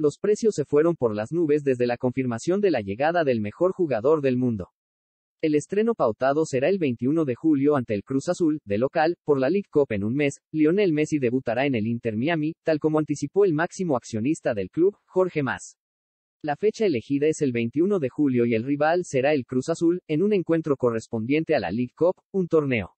los precios se fueron por las nubes desde la confirmación de la llegada del mejor jugador del mundo. El estreno pautado será el 21 de julio ante el Cruz Azul, de local, por la League Cup en un mes. Lionel Messi debutará en el Inter Miami, tal como anticipó el máximo accionista del club, Jorge Mas. La fecha elegida es el 21 de julio y el rival será el Cruz Azul, en un encuentro correspondiente a la League Cup, un torneo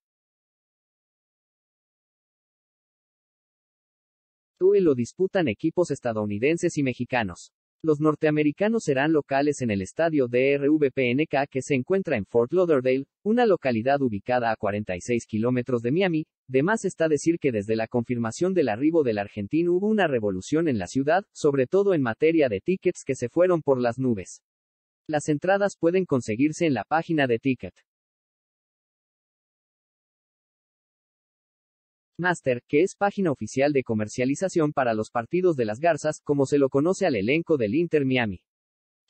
y lo disputan equipos estadounidenses y mexicanos. Los norteamericanos serán locales en el estadio DRVPNK que se encuentra en Fort Lauderdale, una localidad ubicada a 46 kilómetros de Miami. De más está decir que desde la confirmación del arribo del argentino hubo una revolución en la ciudad, sobre todo en materia de tickets que se fueron por las nubes. Las entradas pueden conseguirse en la página de Ticket. Master, que es página oficial de comercialización para los partidos de las Garzas, como se lo conoce al elenco del Inter Miami.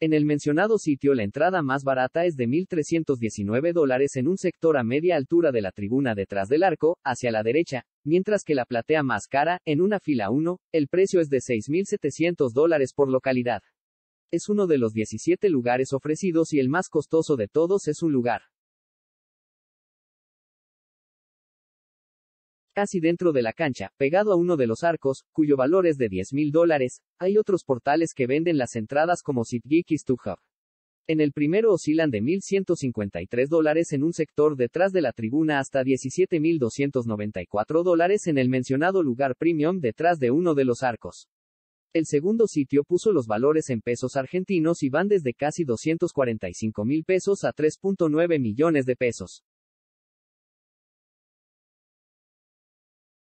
En el mencionado sitio la entrada más barata es de 1.319 dólares en un sector a media altura de la tribuna detrás del arco, hacia la derecha, mientras que la platea más cara, en una fila 1, el precio es de 6.700 dólares por localidad. Es uno de los 17 lugares ofrecidos y el más costoso de todos es un lugar. casi dentro de la cancha, pegado a uno de los arcos, cuyo valor es de 10 mil dólares. Hay otros portales que venden las entradas como SeatGeek y StubHub. En el primero oscilan de 1.153 dólares en un sector detrás de la tribuna hasta 17.294 dólares en el mencionado lugar premium detrás de uno de los arcos. El segundo sitio puso los valores en pesos argentinos y van desde casi 245 mil pesos a 3.9 millones de pesos.